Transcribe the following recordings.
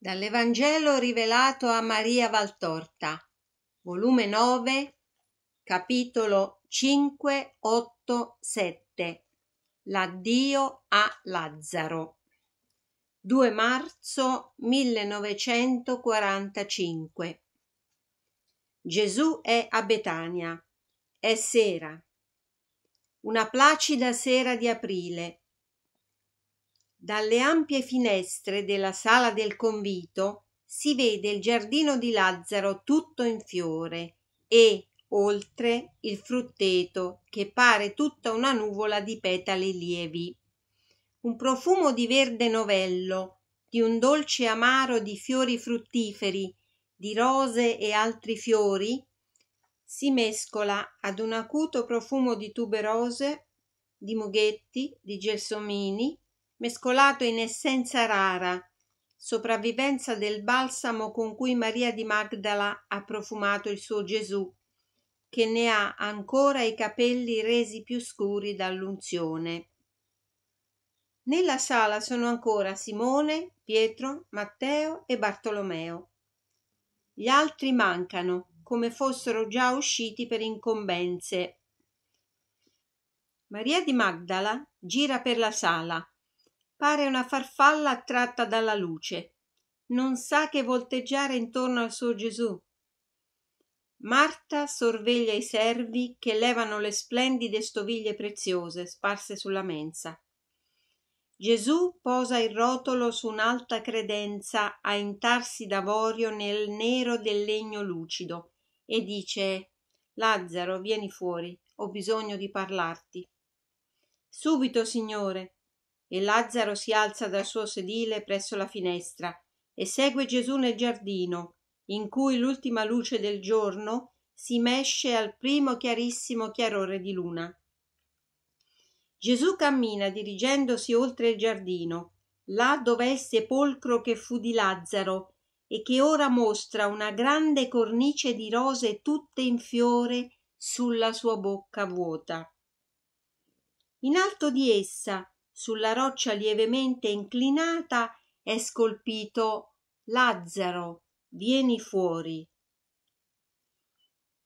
Dall'Evangelo rivelato a Maria Valtorta, volume 9, capitolo 5, 8, 7. L'addio a Lazzaro. 2 marzo 1945. Gesù è a Betania. È sera. Una placida sera di aprile. Dalle ampie finestre della sala del convito si vede il giardino di Lazzaro tutto in fiore e, oltre, il frutteto che pare tutta una nuvola di petali lievi. Un profumo di verde novello, di un dolce amaro di fiori fruttiferi, di rose e altri fiori, si mescola ad un acuto profumo di tuberose, di mughetti, di gelsomini, mescolato in essenza rara, sopravvivenza del balsamo con cui Maria di Magdala ha profumato il suo Gesù, che ne ha ancora i capelli resi più scuri dall'unzione. Nella sala sono ancora Simone, Pietro, Matteo e Bartolomeo. Gli altri mancano, come fossero già usciti per incombenze. Maria di Magdala gira per la sala, Pare una farfalla attratta dalla luce. Non sa che volteggiare intorno al suo Gesù. Marta sorveglia i servi che levano le splendide stoviglie preziose sparse sulla mensa. Gesù posa il rotolo su un'alta credenza a intarsi d'avorio nel nero del legno lucido e dice Lazzaro, vieni fuori, ho bisogno di parlarti. Subito, signore, e Lazzaro si alza dal suo sedile presso la finestra e segue Gesù nel giardino, in cui l'ultima luce del giorno si mesce al primo chiarissimo chiarore di luna. Gesù cammina dirigendosi oltre il giardino, là dove è il sepolcro che fu di Lazzaro e che ora mostra una grande cornice di rose tutte in fiore sulla sua bocca vuota. In alto di essa sulla roccia lievemente inclinata è scolpito Lazzaro, vieni fuori.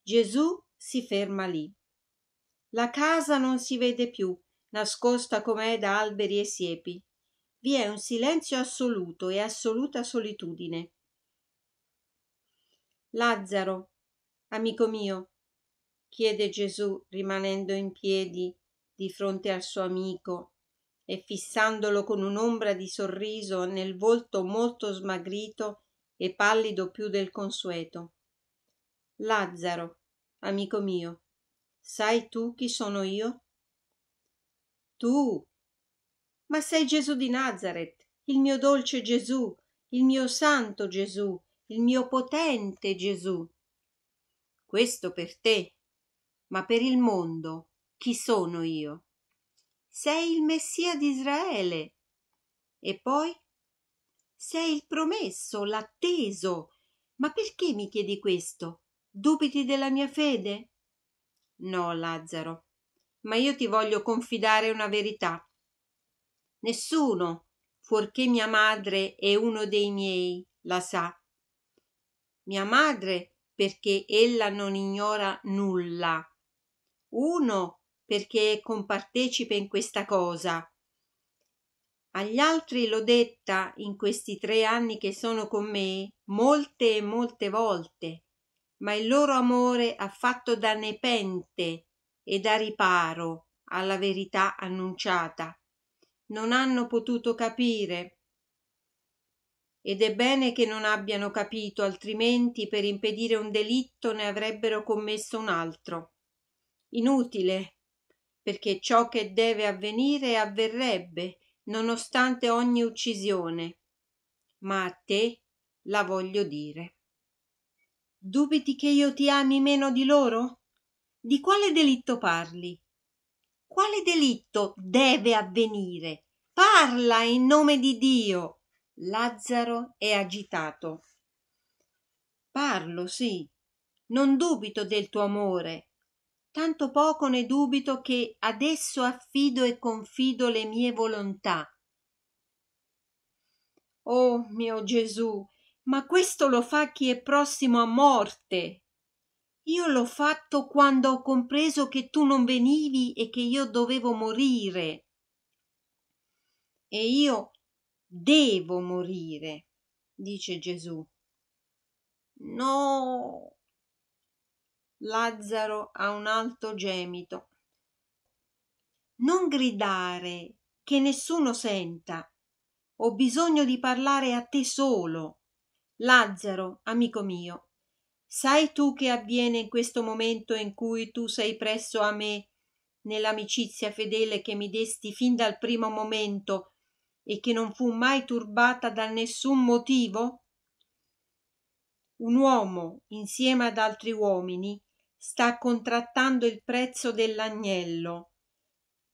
Gesù si ferma lì. La casa non si vede più, nascosta com'è da alberi e siepi. Vi è un silenzio assoluto e assoluta solitudine. Lazzaro, amico mio, chiede Gesù rimanendo in piedi di fronte al suo amico e fissandolo con un'ombra di sorriso nel volto molto smagrito e pallido più del consueto. Lazzaro, amico mio, sai tu chi sono io? Tu? Ma sei Gesù di Nazareth, il mio dolce Gesù, il mio santo Gesù, il mio potente Gesù. Questo per te, ma per il mondo chi sono io? Sei il Messia di Israele. E poi? Sei il promesso, l'atteso. Ma perché mi chiedi questo? Dubiti della mia fede? No, Lazzaro, ma io ti voglio confidare una verità. Nessuno, fuorché mia madre e uno dei miei, la sa. Mia madre perché ella non ignora nulla. Uno perché è compartecipe in questa cosa. Agli altri l'ho detta in questi tre anni che sono con me molte e molte volte, ma il loro amore ha fatto da nepente e da riparo alla verità annunciata. Non hanno potuto capire. Ed è bene che non abbiano capito, altrimenti per impedire un delitto ne avrebbero commesso un altro. Inutile perché ciò che deve avvenire avverrebbe, nonostante ogni uccisione. Ma a te la voglio dire. Dubiti che io ti ami meno di loro? Di quale delitto parli? Quale delitto deve avvenire? Parla in nome di Dio. Lazzaro è agitato. Parlo, sì. Non dubito del tuo amore, tanto poco ne dubito che adesso affido e confido le mie volontà. Oh mio Gesù, ma questo lo fa chi è prossimo a morte. Io l'ho fatto quando ho compreso che tu non venivi e che io dovevo morire. E io devo morire, dice Gesù. No, Lazzaro a un alto gemito. Non gridare, che nessuno senta. Ho bisogno di parlare a te solo. Lazzaro, amico mio, sai tu che avviene in questo momento in cui tu sei presso a me nell'amicizia fedele che mi desti fin dal primo momento e che non fu mai turbata da nessun motivo? Un uomo, insieme ad altri uomini, sta contrattando il prezzo dell'agnello.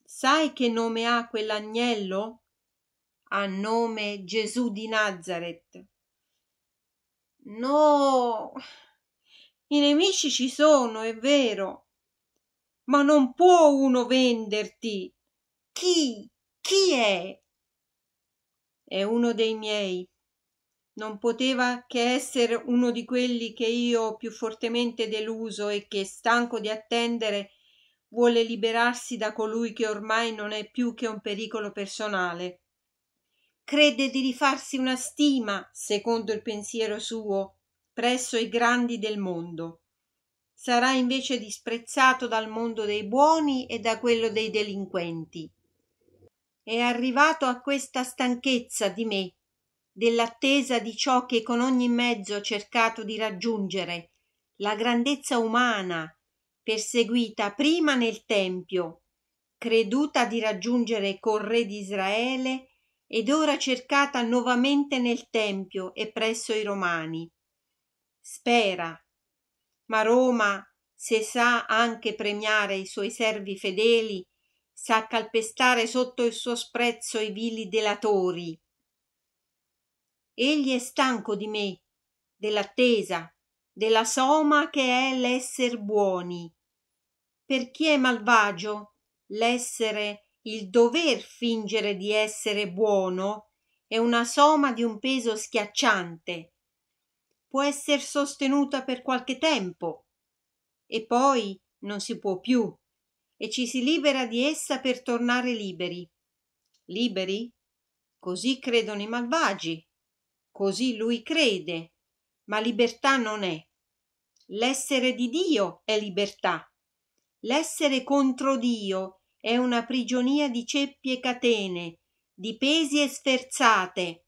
Sai che nome ha quell'agnello? Ha nome Gesù di Nazareth. No, i nemici ci sono, è vero, ma non può uno venderti. Chi? Chi è? È uno dei miei non poteva che essere uno di quelli che io ho più fortemente deluso e che, stanco di attendere, vuole liberarsi da colui che ormai non è più che un pericolo personale. Crede di rifarsi una stima, secondo il pensiero suo, presso i grandi del mondo. Sarà invece disprezzato dal mondo dei buoni e da quello dei delinquenti. È arrivato a questa stanchezza di me dell'attesa di ciò che con ogni mezzo ho cercato di raggiungere, la grandezza umana, perseguita prima nel Tempio, creduta di raggiungere col re di Israele ed ora cercata nuovamente nel Tempio e presso i Romani. Spera, ma Roma, se sa anche premiare i suoi servi fedeli, sa calpestare sotto il suo sprezzo i vili delatori Egli è stanco di me, dell'attesa, della soma che è l'esser buoni. Per chi è malvagio, l'essere, il dover fingere di essere buono, è una soma di un peso schiacciante. Può essere sostenuta per qualche tempo e poi non si può più e ci si libera di essa per tornare liberi. Liberi? Così credono i malvagi Così lui crede, ma libertà non è. L'essere di Dio è libertà. L'essere contro Dio è una prigionia di ceppi e catene, di pesi e sferzate,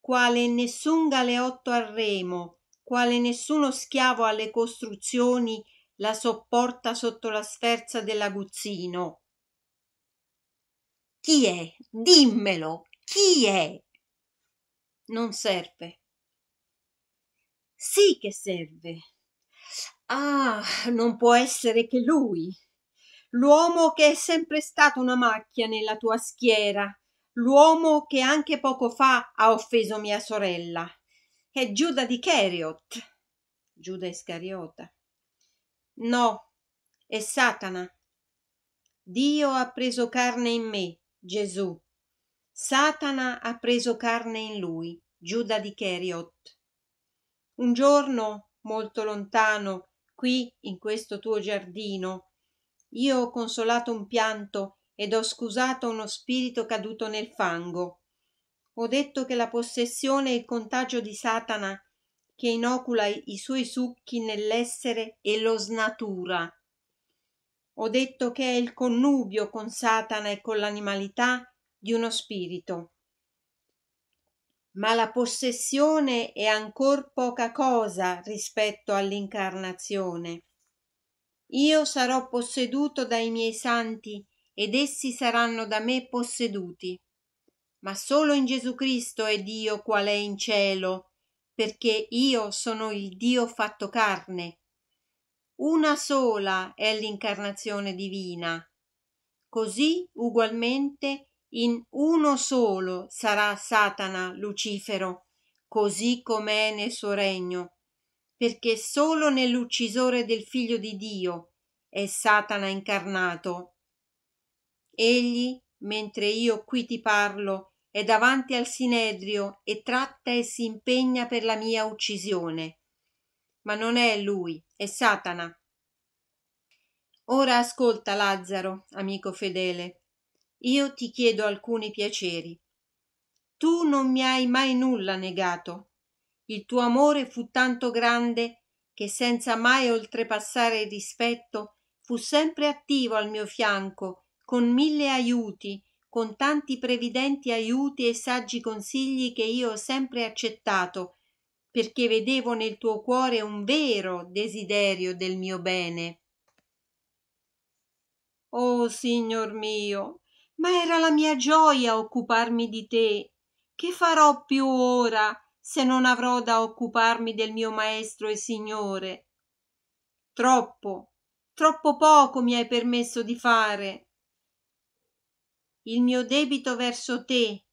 quale nessun galeotto al remo, quale nessuno schiavo alle costruzioni la sopporta sotto la sferza dell'aguzzino. Chi è? Dimmelo! Chi è? non serve. Sì che serve. Ah, non può essere che lui, l'uomo che è sempre stato una macchia nella tua schiera, l'uomo che anche poco fa ha offeso mia sorella. È Giuda di Cariot. Giuda Iscariota. No, è Satana. Dio ha preso carne in me, Gesù. Satana ha preso carne in lui. Giuda di Cheriot. Un giorno molto lontano, qui in questo tuo giardino, io ho consolato un pianto ed ho scusato uno spirito caduto nel fango. Ho detto che la possessione è il contagio di Satana che inocula i suoi succhi nell'essere e lo snatura. Ho detto che è il connubio con Satana e con l'animalità di uno spirito ma la possessione è ancor poca cosa rispetto all'incarnazione. Io sarò posseduto dai miei santi ed essi saranno da me posseduti. Ma solo in Gesù Cristo è Dio qual è in cielo, perché io sono il Dio fatto carne. Una sola è l'incarnazione divina. Così ugualmente in uno solo sarà Satana Lucifero, così com'è nel suo regno, perché solo nell'uccisore del figlio di Dio è Satana incarnato. Egli, mentre io qui ti parlo, è davanti al Sinedrio e tratta e si impegna per la mia uccisione. Ma non è lui, è Satana. Ora ascolta Lazzaro, amico fedele, io ti chiedo alcuni piaceri. Tu non mi hai mai nulla negato. Il tuo amore fu tanto grande che senza mai oltrepassare il rispetto fu sempre attivo al mio fianco, con mille aiuti, con tanti previdenti aiuti e saggi consigli che io ho sempre accettato, perché vedevo nel tuo cuore un vero desiderio del mio bene. Oh, signor mio, ma era la mia gioia occuparmi di te. Che farò più ora se non avrò da occuparmi del mio maestro e signore? Troppo, troppo poco mi hai permesso di fare. Il mio debito verso te,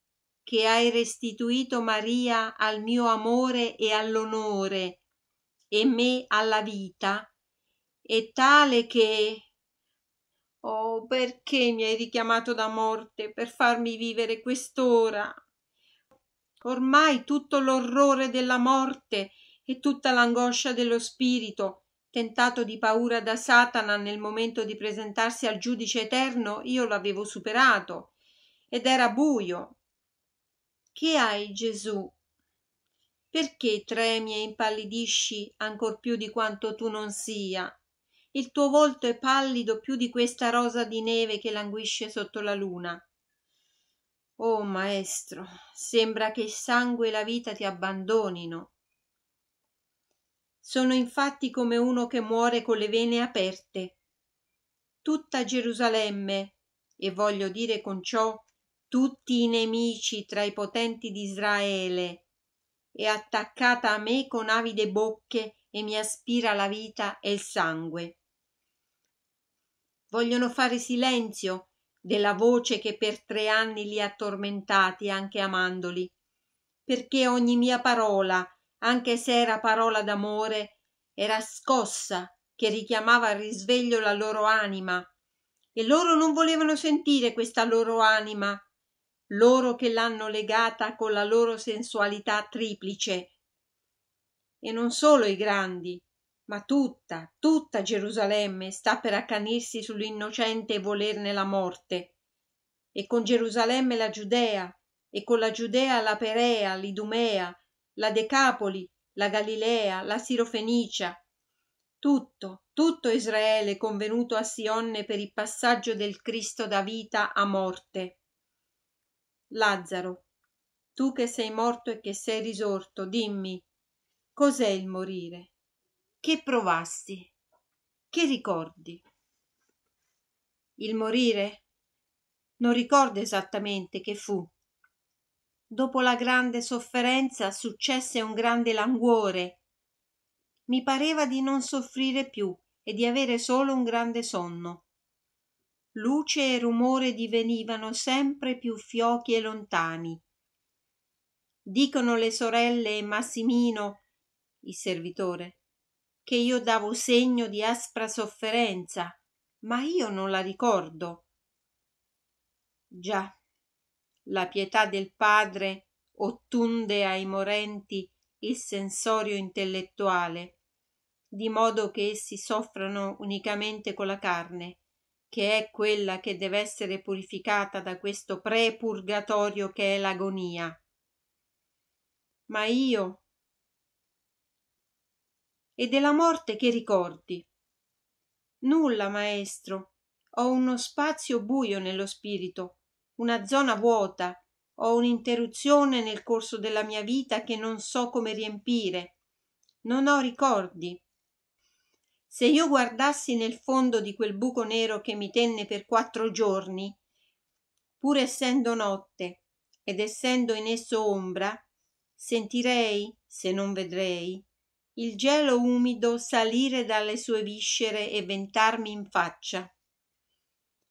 che hai restituito Maria al mio amore e all'onore, e me alla vita, è tale che Oh, perché mi hai richiamato da morte per farmi vivere quest'ora? Ormai tutto l'orrore della morte e tutta l'angoscia dello spirito, tentato di paura da Satana nel momento di presentarsi al giudice eterno, io l'avevo superato ed era buio. Che hai, Gesù? Perché tremi e impallidisci ancor più di quanto tu non sia? il tuo volto è pallido più di questa rosa di neve che languisce sotto la luna. Oh maestro, sembra che il sangue e la vita ti abbandonino. Sono infatti come uno che muore con le vene aperte. Tutta Gerusalemme, e voglio dire con ciò tutti i nemici tra i potenti di Israele, è attaccata a me con avide bocche e mi aspira la vita e il sangue vogliono fare silenzio della voce che per tre anni li ha tormentati anche amandoli, perché ogni mia parola, anche se era parola d'amore, era scossa che richiamava al risveglio la loro anima, e loro non volevano sentire questa loro anima, loro che l'hanno legata con la loro sensualità triplice. E non solo i grandi, ma tutta, tutta Gerusalemme sta per accanirsi sull'innocente e volerne la morte. E con Gerusalemme la Giudea, e con la Giudea la Perea, l'Idumea, la Decapoli, la Galilea, la Sirofenicia. Tutto, tutto Israele convenuto a Sionne per il passaggio del Cristo da vita a morte. Lazzaro, tu che sei morto e che sei risorto, dimmi, cos'è il morire? che provasti che ricordi il morire non ricordo esattamente che fu dopo la grande sofferenza successe un grande languore mi pareva di non soffrire più e di avere solo un grande sonno luce e rumore divenivano sempre più fiochi e lontani dicono le sorelle e massimino il servitore che io davo segno di aspra sofferenza, ma io non la ricordo. Già, la pietà del padre ottunde ai morenti il sensorio intellettuale, di modo che essi soffrano unicamente con la carne, che è quella che deve essere purificata da questo prepurgatorio che è l'agonia. Ma io, e della morte che ricordi. Nulla, maestro. Ho uno spazio buio nello spirito, una zona vuota, ho un'interruzione nel corso della mia vita che non so come riempire. Non ho ricordi. Se io guardassi nel fondo di quel buco nero che mi tenne per quattro giorni, pur essendo notte ed essendo in esso ombra, sentirei, se non vedrei, il gelo umido salire dalle sue viscere e ventarmi in faccia.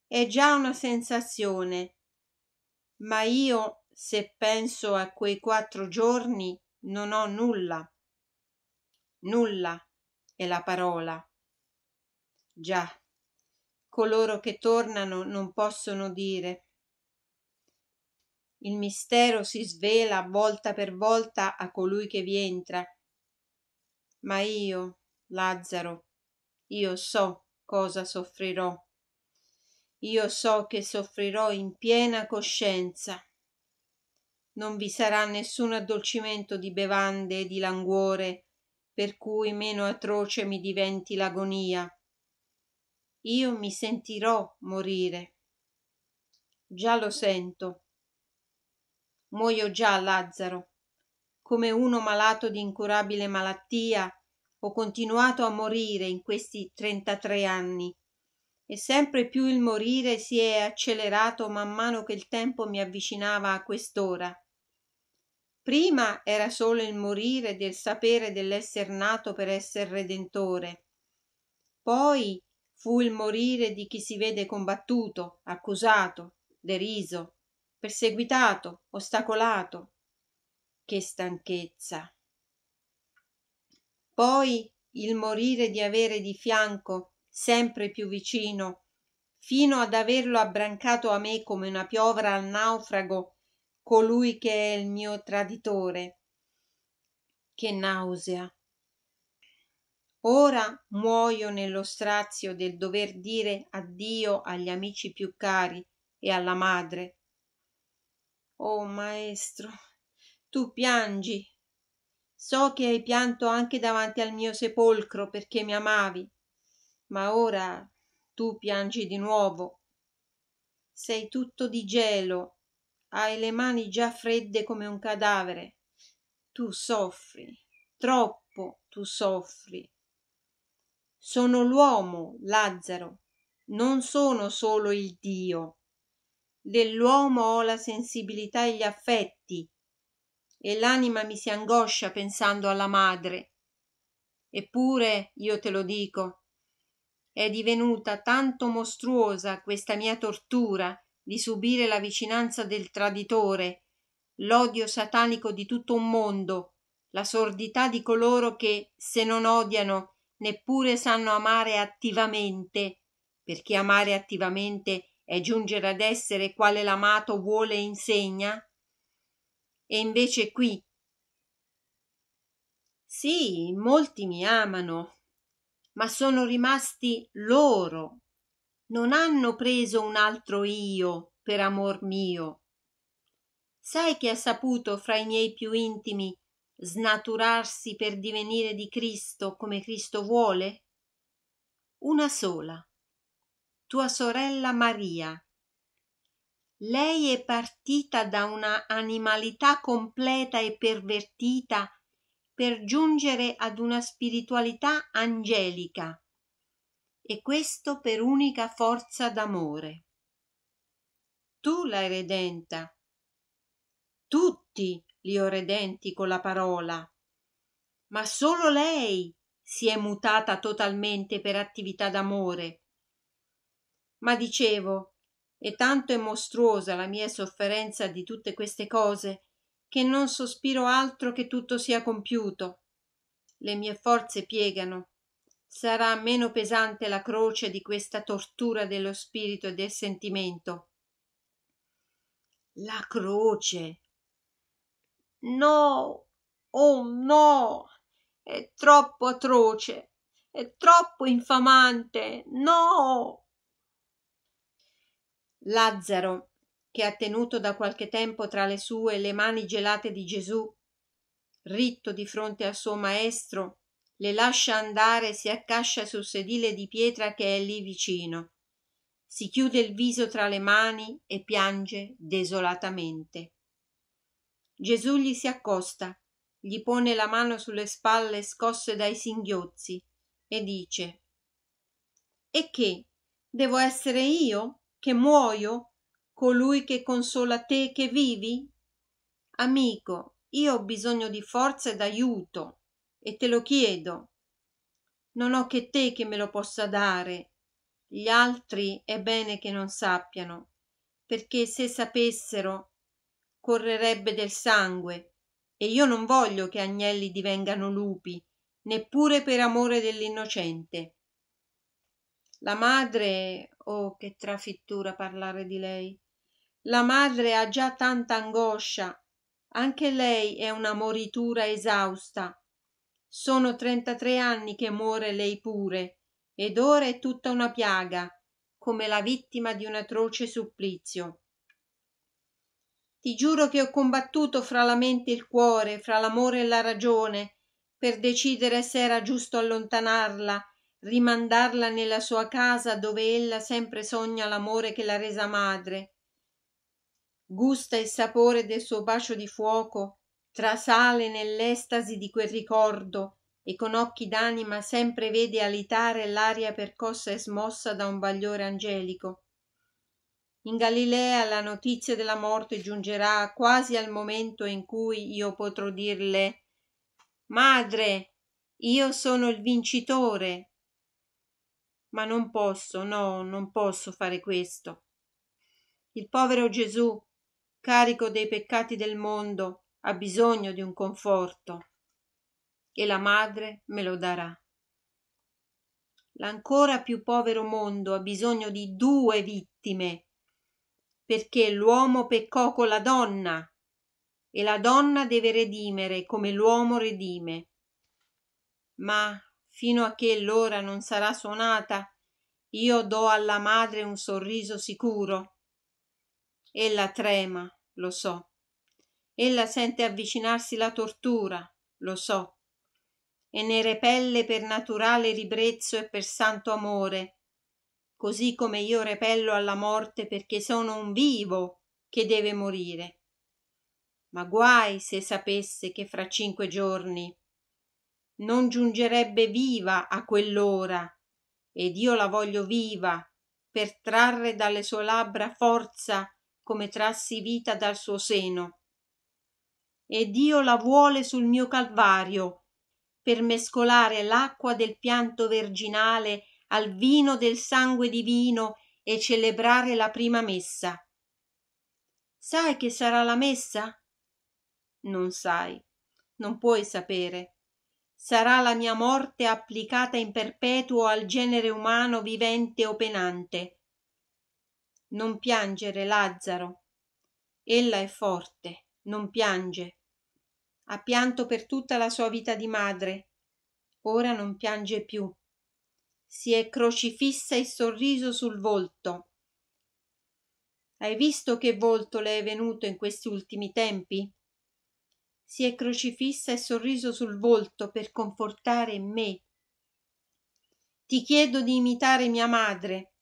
È già una sensazione, ma io, se penso a quei quattro giorni, non ho nulla. Nulla è la parola. Già, coloro che tornano non possono dire. Il mistero si svela volta per volta a colui che vi entra ma io Lazzaro, io so cosa soffrirò. Io so che soffrirò in piena coscienza. Non vi sarà nessun addolcimento di bevande e di languore, per cui meno atroce mi diventi l'agonia. Io mi sentirò morire. Già lo sento. Muoio già, Lazzaro, come uno malato di incurabile malattia, ho continuato a morire in questi 33 anni e sempre più il morire si è accelerato man mano che il tempo mi avvicinava a quest'ora. Prima era solo il morire del sapere dell'esser nato per essere redentore. Poi fu il morire di chi si vede combattuto, accusato, deriso, perseguitato, ostacolato, che stanchezza. Poi il morire di avere di fianco, sempre più vicino, fino ad averlo abbrancato a me come una piovra al naufrago, colui che è il mio traditore. Che nausea. Ora muoio nello strazio del dover dire addio agli amici più cari e alla madre. Oh maestro, tu piangi. So che hai pianto anche davanti al mio sepolcro perché mi amavi, ma ora tu piangi di nuovo. Sei tutto di gelo, hai le mani già fredde come un cadavere. Tu soffri, troppo tu soffri. Sono l'uomo, Lazzaro, non sono solo il Dio. Dell'uomo ho la sensibilità e gli affetti, e l'anima mi si angoscia pensando alla madre. Eppure, io te lo dico, è divenuta tanto mostruosa questa mia tortura di subire la vicinanza del traditore, l'odio satanico di tutto un mondo, la sordità di coloro che, se non odiano, neppure sanno amare attivamente, perché amare attivamente è giungere ad essere quale l'amato vuole e insegna, e invece qui. Sì, molti mi amano, ma sono rimasti loro. Non hanno preso un altro io per amor mio. Sai chi ha saputo fra i miei più intimi snaturarsi per divenire di Cristo come Cristo vuole? Una sola, tua sorella Maria lei è partita da una animalità completa e pervertita per giungere ad una spiritualità angelica, e questo per unica forza d'amore. Tu l'hai redenta. Tutti li ho redenti con la parola, ma solo lei si è mutata totalmente per attività d'amore. Ma dicevo, e tanto è mostruosa la mia sofferenza di tutte queste cose che non sospiro altro che tutto sia compiuto. Le mie forze piegano. Sarà meno pesante la croce di questa tortura dello spirito e del sentimento. La croce. No, oh no, è troppo atroce, è troppo infamante, no lazzaro che ha tenuto da qualche tempo tra le sue le mani gelate di gesù ritto di fronte al suo maestro le lascia andare e si accascia sul sedile di pietra che è lì vicino si chiude il viso tra le mani e piange desolatamente gesù gli si accosta gli pone la mano sulle spalle scosse dai singhiozzi e dice e che devo essere io che muoio colui che consola te che vivi? Amico, io ho bisogno di forza e d'aiuto e te lo chiedo. Non ho che te che me lo possa dare. Gli altri è bene che non sappiano, perché se sapessero correrebbe del sangue e io non voglio che agnelli divengano lupi, neppure per amore dell'innocente. La madre oh che trafittura parlare di lei. La madre ha già tanta angoscia. Anche lei è una moritura esausta. Sono trentatré anni che muore lei pure, ed ora è tutta una piaga, come la vittima di un atroce supplizio. Ti giuro che ho combattuto fra la mente e il cuore, fra l'amore e la ragione, per decidere se era giusto allontanarla rimandarla nella sua casa dove ella sempre sogna l'amore che l'ha resa madre. Gusta il sapore del suo bacio di fuoco, trasale nell'estasi di quel ricordo e con occhi d'anima sempre vede alitare l'aria percossa e smossa da un bagliore angelico. In Galilea la notizia della morte giungerà quasi al momento in cui io potrò dirle Madre, io sono il vincitore ma non posso, no, non posso fare questo. Il povero Gesù, carico dei peccati del mondo, ha bisogno di un conforto e la madre me lo darà. L'ancora più povero mondo ha bisogno di due vittime, perché l'uomo peccò con la donna e la donna deve redimere come l'uomo redime. Ma fino a che l'ora non sarà suonata, io do alla madre un sorriso sicuro. Ella trema, lo so. Ella sente avvicinarsi la tortura, lo so. E ne repelle per naturale ribrezzo e per santo amore, così come io repello alla morte perché sono un vivo che deve morire. Ma guai se sapesse che fra cinque giorni non giungerebbe viva a quell'ora ed io la voglio viva per trarre dalle sue labbra forza come trassi vita dal suo seno. Ed io la vuole sul mio calvario per mescolare l'acqua del pianto verginale al vino del sangue divino e celebrare la prima messa. Sai che sarà la messa? Non sai, non puoi sapere sarà la mia morte applicata in perpetuo al genere umano vivente o penante. Non piangere, Lazzaro. Ella è forte, non piange. Ha pianto per tutta la sua vita di madre. Ora non piange più. Si è crocifissa il sorriso sul volto. Hai visto che volto le è venuto in questi ultimi tempi? si è crocifissa e sorriso sul volto per confortare me. Ti chiedo di imitare mia madre.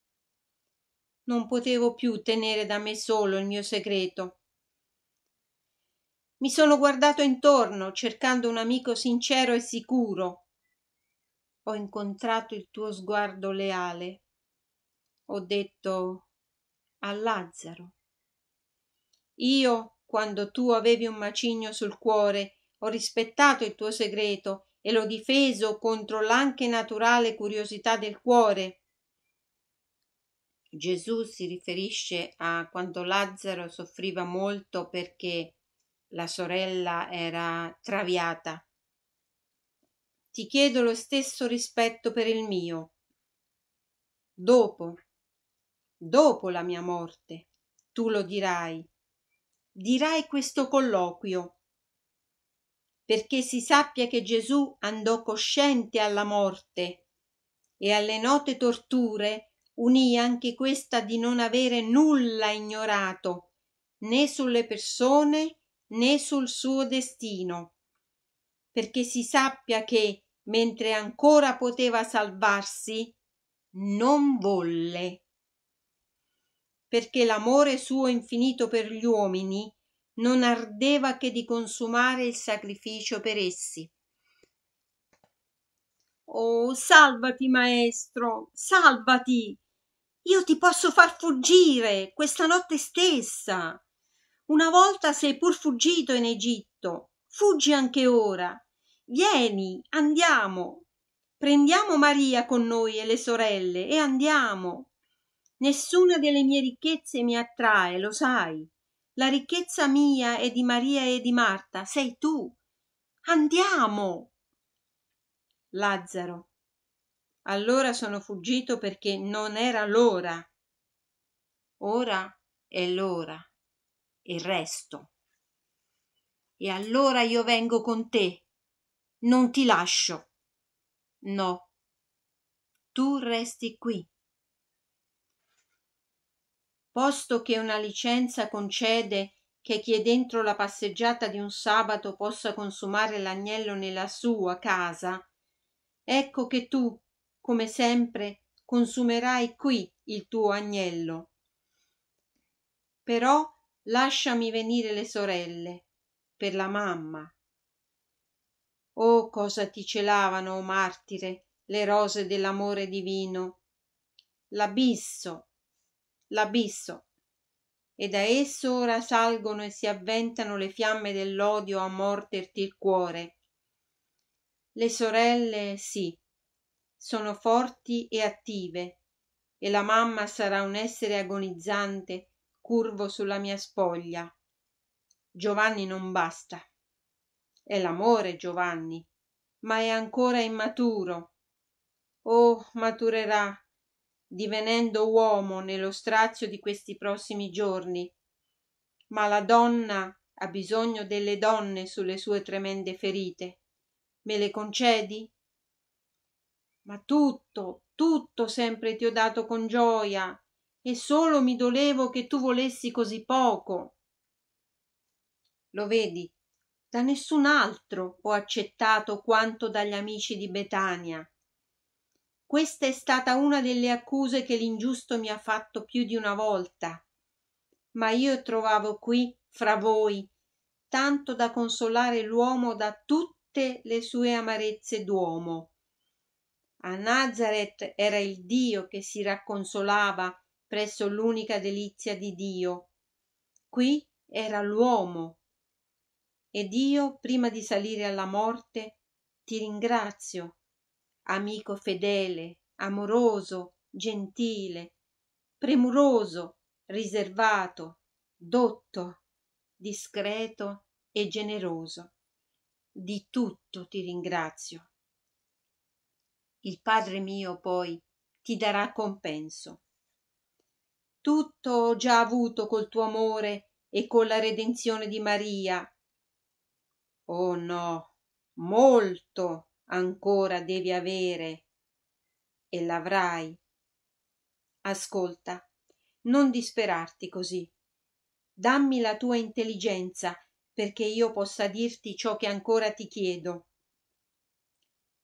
Non potevo più tenere da me solo il mio segreto. Mi sono guardato intorno cercando un amico sincero e sicuro. Ho incontrato il tuo sguardo leale. Ho detto a Lazzaro. Io quando tu avevi un macigno sul cuore, ho rispettato il tuo segreto e l'ho difeso contro l'anche naturale curiosità del cuore. Gesù si riferisce a quando Lazzaro soffriva molto perché la sorella era traviata. Ti chiedo lo stesso rispetto per il mio. Dopo, dopo la mia morte, tu lo dirai dirai questo colloquio, perché si sappia che Gesù andò cosciente alla morte e alle note torture unì anche questa di non avere nulla ignorato, né sulle persone né sul suo destino, perché si sappia che, mentre ancora poteva salvarsi, non volle perché l'amore suo infinito per gli uomini non ardeva che di consumare il sacrificio per essi. Oh, salvati, maestro, salvati! Io ti posso far fuggire questa notte stessa. Una volta sei pur fuggito in Egitto, fuggi anche ora. Vieni, andiamo. Prendiamo Maria con noi e le sorelle e andiamo. Nessuna delle mie ricchezze mi attrae, lo sai. La ricchezza mia e di Maria e di Marta sei tu. Andiamo. Lazzaro. Allora sono fuggito perché non era l'ora. Ora è l'ora. Il resto. E allora io vengo con te. Non ti lascio. No. Tu resti qui posto che una licenza concede che chi è dentro la passeggiata di un sabato possa consumare l'agnello nella sua casa, ecco che tu, come sempre, consumerai qui il tuo agnello. Però lasciami venire le sorelle, per la mamma. Oh, cosa ti celavano, o oh martire, le rose dell'amore divino! L'abisso, l'abisso e da esso ora salgono e si avventano le fiamme dell'odio a morderti il cuore le sorelle sì sono forti e attive e la mamma sarà un essere agonizzante curvo sulla mia spoglia Giovanni non basta è l'amore Giovanni ma è ancora immaturo oh maturerà divenendo uomo nello strazio di questi prossimi giorni. Ma la donna ha bisogno delle donne sulle sue tremende ferite. Me le concedi? Ma tutto, tutto sempre ti ho dato con gioia, e solo mi dolevo che tu volessi così poco. Lo vedi, da nessun altro ho accettato quanto dagli amici di Betania questa è stata una delle accuse che l'ingiusto mi ha fatto più di una volta. Ma io trovavo qui, fra voi, tanto da consolare l'uomo da tutte le sue amarezze d'uomo. A Nazareth era il Dio che si racconsolava presso l'unica delizia di Dio. Qui era l'uomo. E Dio, prima di salire alla morte, ti ringrazio amico fedele, amoroso, gentile, premuroso, riservato, dotto, discreto e generoso. Di tutto ti ringrazio. Il Padre mio poi ti darà compenso. Tutto ho già avuto col tuo amore e con la redenzione di Maria. Oh no, molto, ancora devi avere e l'avrai. Ascolta, non disperarti così. Dammi la tua intelligenza perché io possa dirti ciò che ancora ti chiedo.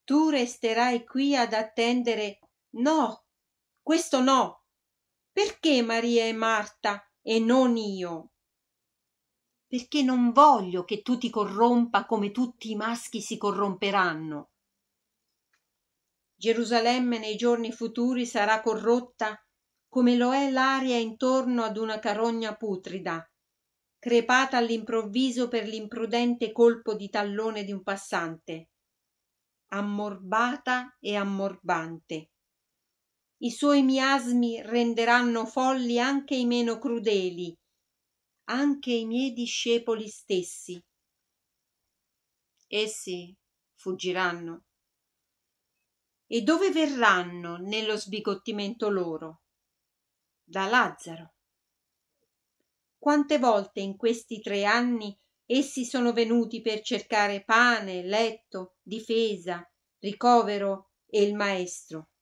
Tu resterai qui ad attendere. No, questo no. Perché Maria e Marta e non io? Perché non voglio che tu ti corrompa come tutti i maschi si corromperanno. Gerusalemme nei giorni futuri sarà corrotta come lo è l'aria intorno ad una carogna putrida, crepata all'improvviso per l'imprudente colpo di tallone di un passante, ammorbata e ammorbante. I suoi miasmi renderanno folli anche i meno crudeli, anche i miei discepoli stessi. Essi fuggiranno e dove verranno nello sbigottimento loro? Da Lazzaro. Quante volte in questi tre anni essi sono venuti per cercare pane, letto, difesa, ricovero e il maestro.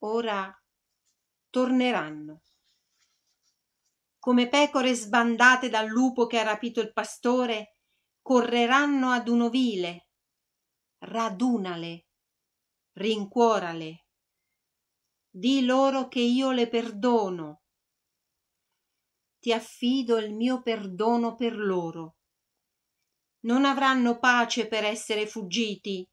Ora torneranno. Come pecore sbandate dal lupo che ha rapito il pastore, correranno ad un ovile. Radunale rincuorale. Di loro che io le perdono. Ti affido il mio perdono per loro. Non avranno pace per essere fuggiti.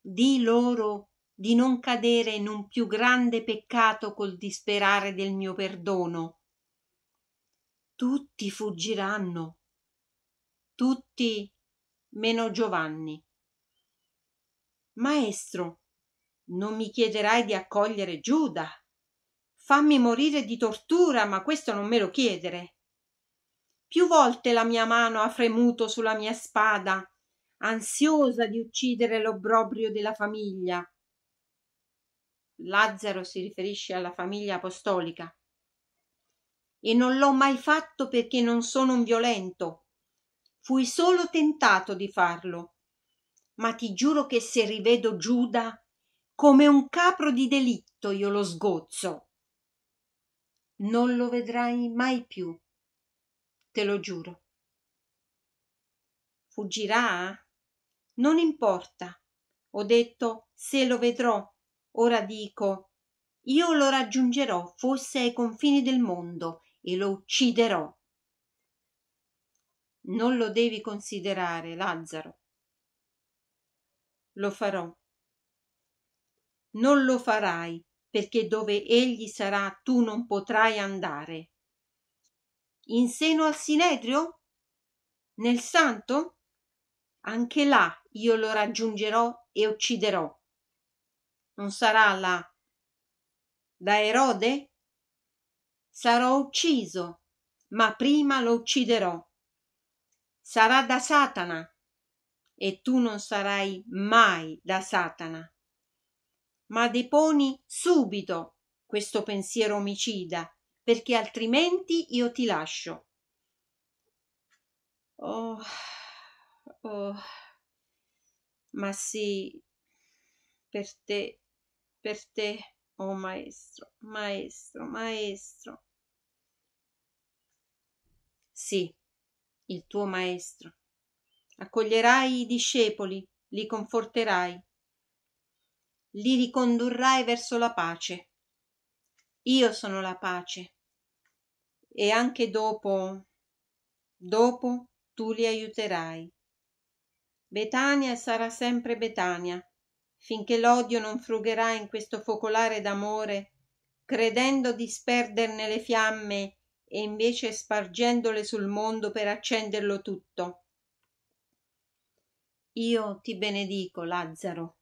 Di loro di non cadere in un più grande peccato col disperare del mio perdono. Tutti fuggiranno. Tutti meno Giovanni maestro non mi chiederai di accogliere giuda fammi morire di tortura ma questo non me lo chiedere più volte la mia mano ha fremuto sulla mia spada ansiosa di uccidere l'obbrobrio della famiglia Lazzaro si riferisce alla famiglia apostolica e non l'ho mai fatto perché non sono un violento fui solo tentato di farlo ma ti giuro che se rivedo Giuda, come un capro di delitto io lo sgozzo. Non lo vedrai mai più, te lo giuro. Fuggirà? Eh? Non importa. Ho detto se lo vedrò. Ora dico, io lo raggiungerò, fosse ai confini del mondo, e lo ucciderò. Non lo devi considerare, Lazzaro lo farò. Non lo farai, perché dove egli sarà tu non potrai andare. In seno al Sinedrio? Nel santo? Anche là io lo raggiungerò e ucciderò. Non sarà là. Da Erode? Sarò ucciso, ma prima lo ucciderò. Sarà da Satana, e tu non sarai mai da Satana. Ma deponi subito questo pensiero omicida, perché altrimenti io ti lascio. Oh, oh, ma sì, per te, per te, oh maestro, maestro, maestro. Sì, il tuo maestro accoglierai i discepoli, li conforterai, li ricondurrai verso la pace. Io sono la pace. E anche dopo, dopo tu li aiuterai. Betania sarà sempre Betania, finché l'odio non frugherà in questo focolare d'amore, credendo di sperderne le fiamme e invece spargendole sul mondo per accenderlo tutto io ti benedico Lazzaro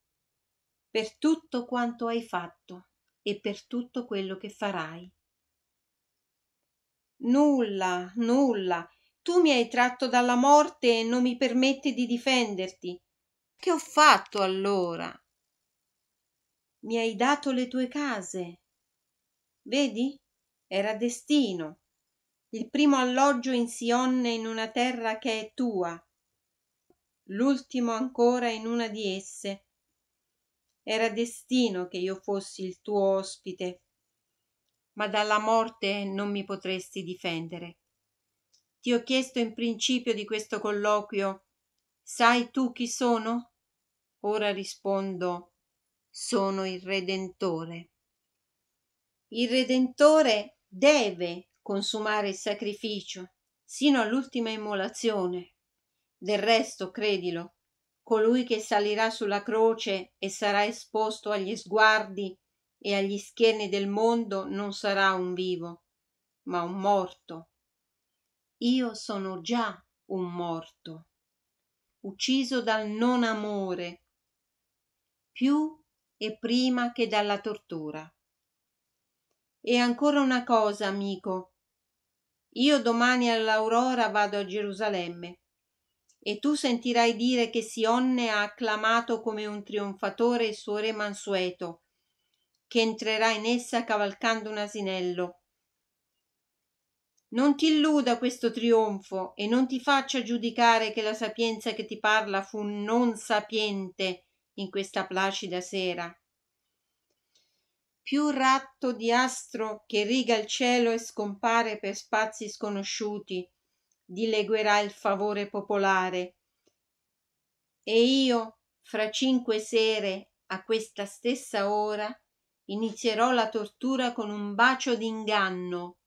per tutto quanto hai fatto e per tutto quello che farai. Nulla, nulla, tu mi hai tratto dalla morte e non mi permetti di difenderti. Che ho fatto allora? Mi hai dato le tue case. Vedi? Era destino. Il primo alloggio in Sionne in una terra che è tua, l'ultimo ancora in una di esse. Era destino che io fossi il tuo ospite, ma dalla morte non mi potresti difendere. Ti ho chiesto in principio di questo colloquio, sai tu chi sono? Ora rispondo, sono il Redentore. Il Redentore deve consumare il sacrificio sino all'ultima immolazione. Del resto, credilo, colui che salirà sulla croce e sarà esposto agli sguardi e agli scherni del mondo non sarà un vivo, ma un morto. Io sono già un morto, ucciso dal non amore, più e prima che dalla tortura. E ancora una cosa, amico. Io domani all'aurora vado a Gerusalemme e tu sentirai dire che Sionne ha acclamato come un trionfatore il suo re mansueto, che entrerà in essa cavalcando un asinello. Non ti illuda questo trionfo e non ti faccia giudicare che la sapienza che ti parla fu non sapiente in questa placida sera. Più ratto di astro che riga il cielo e scompare per spazi sconosciuti, dileguerà il favore popolare. E io, fra cinque sere, a questa stessa ora, inizierò la tortura con un bacio d'inganno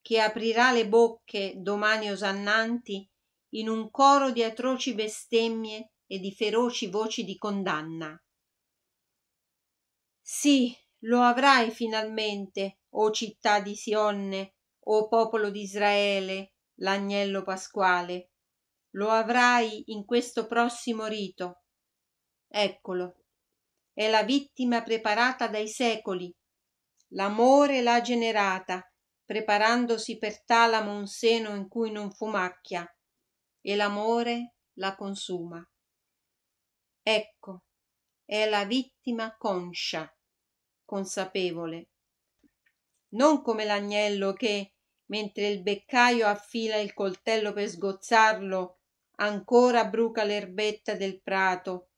che aprirà le bocche domani osannanti in un coro di atroci bestemmie e di feroci voci di condanna. Sì, lo avrai finalmente, o città di Sionne, o popolo di Israele, l'agnello pasquale lo avrai in questo prossimo rito eccolo è la vittima preparata dai secoli l'amore l'ha generata preparandosi per talamo un seno in cui non fu macchia e l'amore la consuma ecco è la vittima conscia consapevole non come l'agnello che mentre il beccaio affila il coltello per sgozzarlo, ancora bruca l'erbetta del prato,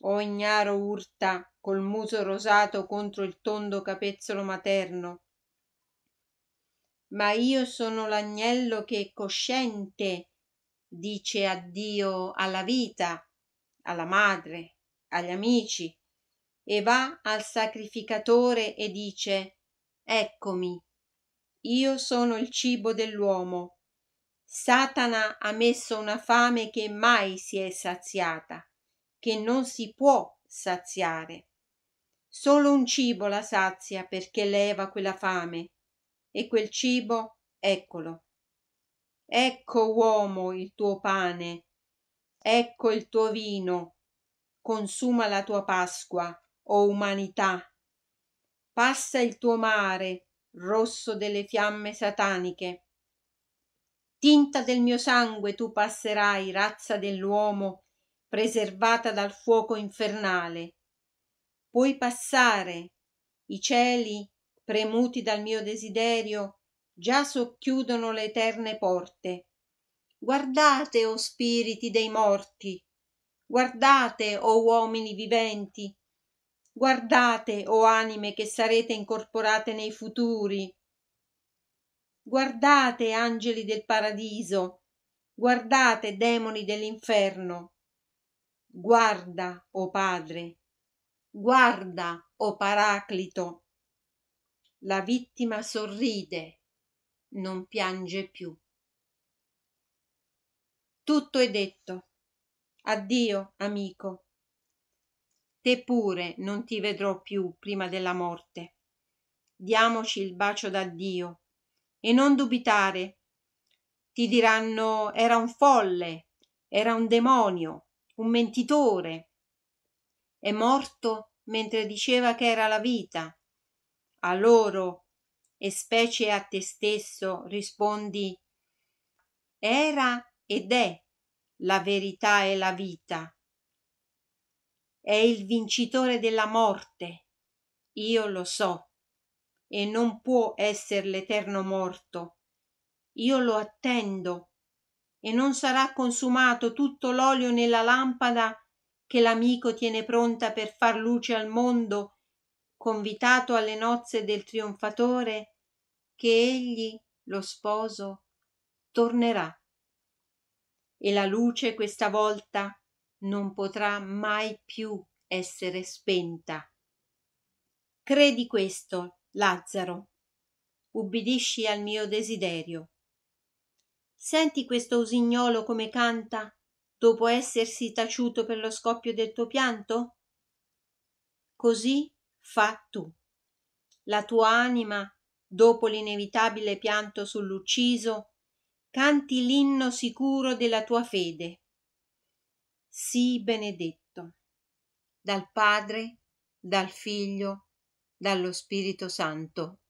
o ignaro urta col muso rosato contro il tondo capezzolo materno. Ma io sono l'agnello che cosciente dice addio alla vita, alla madre, agli amici, e va al sacrificatore e dice Eccomi, io sono il cibo dell'uomo. Satana ha messo una fame che mai si è saziata, che non si può saziare. Solo un cibo la sazia perché leva quella fame, e quel cibo, eccolo. Ecco, uomo, il tuo pane, ecco il tuo vino, consuma la tua Pasqua, o umanità. Passa il tuo mare, rosso delle fiamme sataniche. Tinta del mio sangue tu passerai, razza dell'uomo, preservata dal fuoco infernale. Puoi passare, i cieli, premuti dal mio desiderio, già socchiudono le eterne porte. Guardate, o oh spiriti dei morti, guardate, o oh uomini viventi, Guardate, o oh anime che sarete incorporate nei futuri. Guardate, angeli del paradiso. Guardate, demoni dell'inferno. Guarda, o oh Padre. Guarda, o oh Paraclito. La vittima sorride, non piange più. Tutto è detto. Addio, amico te pure non ti vedrò più prima della morte. Diamoci il bacio d'addio e non dubitare. Ti diranno era un folle, era un demonio, un mentitore. È morto mentre diceva che era la vita. A loro, e specie a te stesso, rispondi era ed è la verità e la vita è il vincitore della morte. Io lo so, e non può essere l'eterno morto. Io lo attendo, e non sarà consumato tutto l'olio nella lampada che l'amico tiene pronta per far luce al mondo, convitato alle nozze del trionfatore, che egli, lo sposo, tornerà. E la luce questa volta non potrà mai più essere spenta. Credi questo, Lazzaro. Ubbidisci al mio desiderio. Senti questo usignolo come canta dopo essersi taciuto per lo scoppio del tuo pianto? Così fa tu. La tua anima, dopo l'inevitabile pianto sull'ucciso, canti l'inno sicuro della tua fede sii benedetto dal Padre, dal Figlio, dallo Spirito Santo.